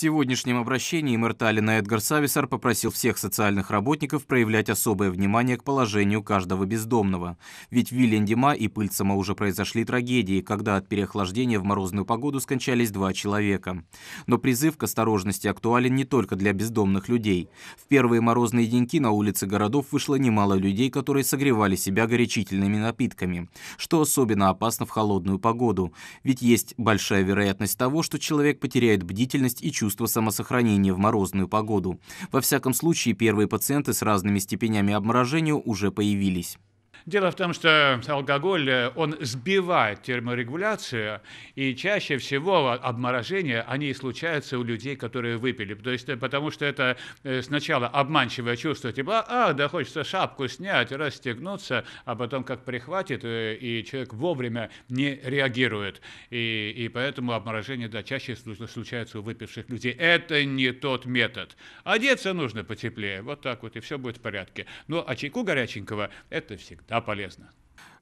сегодняшнем обращении мэр Таллина Эдгар Сависар попросил всех социальных работников проявлять особое внимание к положению каждого бездомного. Ведь в Виллендима и Пыльцама уже произошли трагедии, когда от переохлаждения в морозную погоду скончались два человека. Но призыв к осторожности актуален не только для бездомных людей. В первые морозные деньки на улице городов вышло немало людей, которые согревали себя горячительными напитками, что особенно опасно в холодную погоду. Ведь есть большая вероятность того, что человек потеряет бдительность и чувство чувство самосохранения в морозную погоду. Во всяком случае, первые пациенты с разными степенями обморожения уже появились. Дело в том, что алкоголь, э, он сбивает терморегуляцию, и чаще всего обморожения, они случаются у людей, которые выпили. То есть, э, потому что это э, сначала обманчивое чувство тепла, а, да хочется шапку снять, расстегнуться, а потом как прихватит, и человек вовремя не реагирует. И, и поэтому обморожение, да, чаще случается у выпивших людей. Это не тот метод. Одеться нужно потеплее, вот так вот, и все будет в порядке. Но ну, а чайку горяченького – это всегда да, полезно.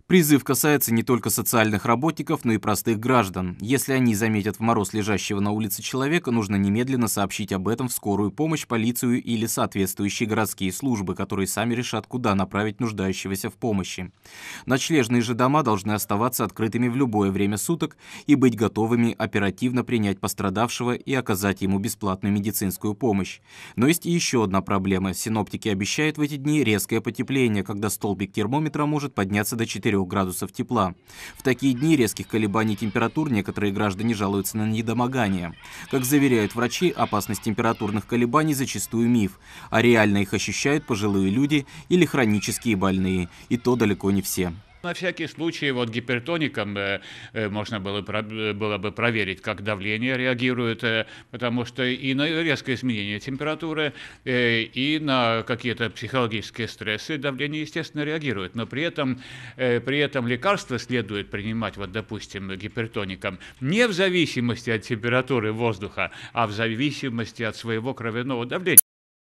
Призыв касается не только социальных работников, но и простых граждан. Если они заметят в мороз лежащего на улице человека, нужно немедленно сообщить об этом в скорую помощь, полицию или соответствующие городские службы, которые сами решат, куда направить нуждающегося в помощи. Ночлежные же дома должны оставаться открытыми в любое время суток и быть готовыми оперативно принять пострадавшего и оказать ему бесплатную медицинскую помощь. Но есть еще одна проблема. Синоптики обещают в эти дни резкое потепление, когда столбик термометра может подняться до 4 3 градусов тепла. В такие дни резких колебаний температур некоторые граждане жалуются на недомогание. Как заверяют врачи, опасность температурных колебаний зачастую миф, а реально их ощущают пожилые люди или хронические больные, и то далеко не все на всякий случай вот гипертоником э, э, можно было, э, было бы проверить, как давление реагирует, потому что и на резкое изменение температуры, и на какие-то психологические стрессы давление, естественно, реагирует. Но при этом, при этом лекарства следует принимать, вот, допустим, гипертоником, не в зависимости от температуры воздуха, а в зависимости от своего кровяного давления.